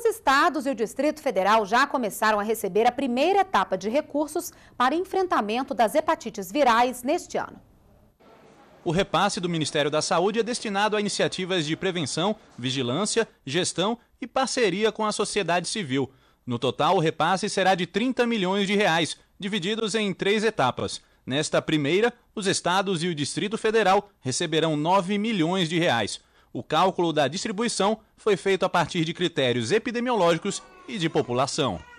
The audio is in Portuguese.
os estados e o Distrito Federal já começaram a receber a primeira etapa de recursos para enfrentamento das hepatites virais neste ano. O repasse do Ministério da Saúde é destinado a iniciativas de prevenção, vigilância, gestão e parceria com a sociedade civil. No total, o repasse será de 30 milhões de reais, divididos em três etapas. Nesta primeira, os estados e o Distrito Federal receberão 9 milhões de reais. O cálculo da distribuição foi feito a partir de critérios epidemiológicos e de população.